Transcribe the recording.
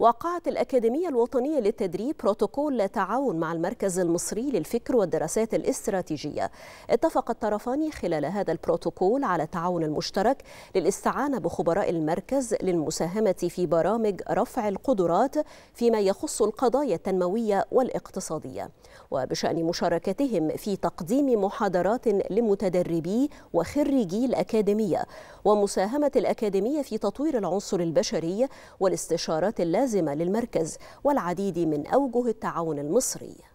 وقعت الأكاديمية الوطنية للتدريب بروتوكول تعاون مع المركز المصري للفكر والدراسات الاستراتيجية اتفق الطرفان خلال هذا البروتوكول على التعاون المشترك للاستعانة بخبراء المركز للمساهمة في برامج رفع القدرات فيما يخص القضايا التنموية والاقتصادية وبشأن مشاركتهم في تقديم محاضرات لمتدربي وخريجي الأكاديمية ومساهمة الأكاديمية في تطوير العنصر البشري والاستشارات اللازمة اللازمة للمركز والعديد من أوجه التعاون المصري